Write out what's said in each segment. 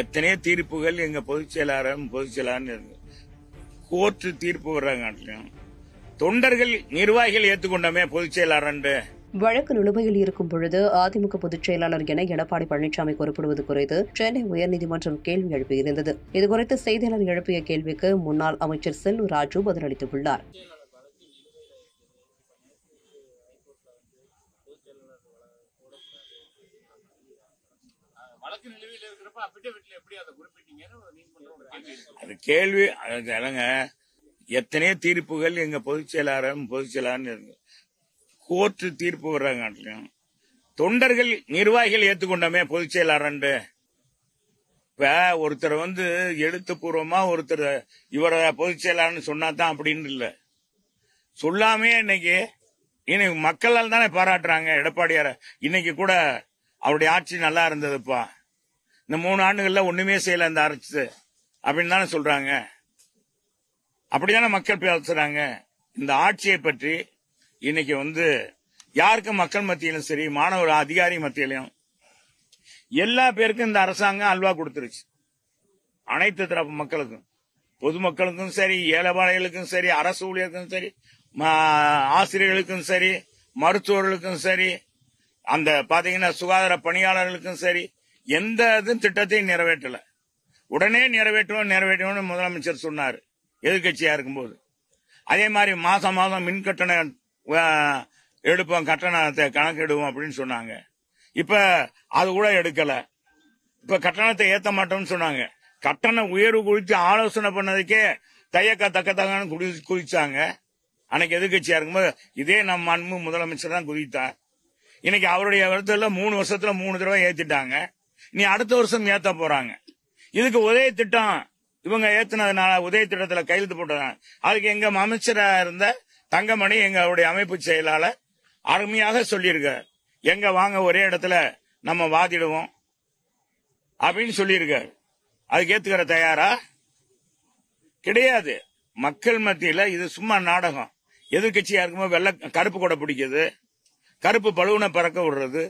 எத்தனையோ தீர்ப்புகள் எங்க பொதுச் செயலாளர் பொதுச் செயலாளர் கோர்ட்டு தீர்ப்பு வர்றாங்க தொண்டர்கள் நிர்வாகிகள் ஏத்துக்கொண்டோமே பொதுச் செயலாளர் வழக்கு நிலுவையில் இருக்கும் பொழுது அதிமுக பொதுச் செயலாளர் என எடப்பாடி பழனிசாமி குறிப்பிடுவது குறித்து சென்னை உயர்நீதிமன்றம் கேள்வி எழுப்பியிருந்தது இதுகுறித்து செய்தியாளர் எழுப்பிய கேள்விக்கு முன்னாள் அமைச்சர் செல்லூர் ராஜு பதிலளித்துள்ளார் அது கேள்வி அதுங்க எத்தனையோ தீர்ப்புகள் எங்க பொதுச் செயலாளரும் பொதுச் செயலாளர் கோர்ட்டு தீர்ப்பு வர்றாங்க தொண்டர்கள் நிர்வாகிகள் ஏத்துக்கொண்டோமே பொதுச் செயலாளர்ண்டு இப்ப ஒருத்தர் வந்து எழுத்துப்பூர்வமா ஒருத்தர் இவரை பொதுச் செயலாளர்னு சொன்னாதான் அப்படின்னு இல்லை சொல்லாமே இன்னைக்கு இன்னைக்கு மக்களால் தானே பாராட்டுறாங்க எடப்பாடியார இன்னைக்கு கூட அவருடைய ஆட்சி நல்லா இருந்ததுப்பா இந்த மூணு ஆண்டுகள்ல ஒண்ணுமே செய்யல இந்த அரசு அப்படின்னு தானே சொல்றாங்க அப்படித்தானே மக்கள் பேசுறாங்க இந்த ஆட்சியை பற்றி இன்னைக்கு வந்து யாருக்கும் மக்கள் மத்தியிலும் சரி மாணவர் அதிகாரி மத்தியிலும் எல்லா பேருக்கும் இந்த அரசாங்கம் அல்வா கொடுத்துருச்சு அனைத்து தரப்பு மக்களுக்கும் பொதுமக்களுக்கும் சரி ஏழைபாளைகளுக்கும் சரி அரசு ஊழியருக்கும் சரி ஆசிரியர்களுக்கும் சரி மருத்துவர்களுக்கும் சரி அந்த பாத்தீங்கன்னா சுகாதார பணியாளர்களுக்கும் சரி எந்த திட்டத்தையும் நிறைவேற்றல உடனே நிறைவேற்றுவோம் நிறைவேற்றுவோம் முதலமைச்சர் சொன்னார் எதிர்கட்சியா இருக்கும்போது அதே மாதிரி மாசம் மாதம் மின் கட்டண எடுப்போம் கட்டணத்தை கணக்கெடுவோம் அப்படின்னு சொன்னாங்க இப்ப அது கூட எடுக்கல இப்ப கட்டணத்தை ஏத்த மாட்டோம்னு சொன்னாங்க கட்டண உயர்வு குறித்து ஆலோசனை பண்ணதுக்கே தையக்கா தக்க தக்கன்னு குதி குதிச்சாங்க அன்னைக்கு எதிர்கட்சியா இருக்கும்போது இதே நம்ம அன்பு முதலமைச்சர் தான் குதித்தார் இன்னைக்கு அவருடைய விதத்துல மூணு வருஷத்துல மூணு தடவை ஏத்திட்டாங்க நீ அடுத்த வருஷம் ஏத்த போறாங்க இதுக்கு உதய திட்டம் இவங்க ஏத்தினதுனால உதய திட்டத்துல கையெழுத்து போட்டதுனால அதுக்கு எங்க அமைச்சரா இருந்த தங்கமணி எங்களுடைய அமைப்பு செயலாளர் அருமையாக சொல்லியிருக்கார் எங்க வாங்க ஒரே இடத்துல நம்ம வாதிடுவோம் அப்படின்னு சொல்லியிருக்காரு அதுக்கு ஏத்துக்கிற தயாரா கிடையாது மக்கள் மத்தியில இது சும்மா நாடகம் எதிர்கட்சியா இருக்கும்போது வெள்ள கருப்பு கூட பிடிக்குது கருப்பு பழுவனை பறக்க விடுறது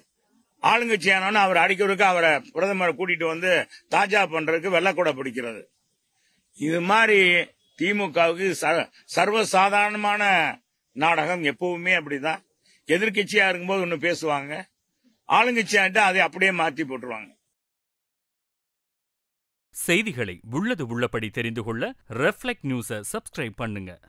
ஆனோன்னு அவர் அடிக்கிறதுக்கு அவரை பிரதமரை கூட்டிட்டு வந்து தாஜா பண்றதுக்கு வெள்ளக்கூட பிடிக்கிறது இது மாதிரி திமுகவுக்கு சர்வசாதாரணமான நாடகம் எப்பவுமே அப்படிதான் எதிர்கட்சியா இருக்கும்போது ஒன்னு பேசுவாங்க ஆளுங்கட்சியான்ட்டு அதை அப்படியே மாற்றி போட்டுருவாங்க செய்திகளை உள்ளது உள்ளபடி தெரிந்து கொள்ள ரெஃப்ளெக்ட் நியூஸை சப்ஸ்கிரைப் பண்ணுங்க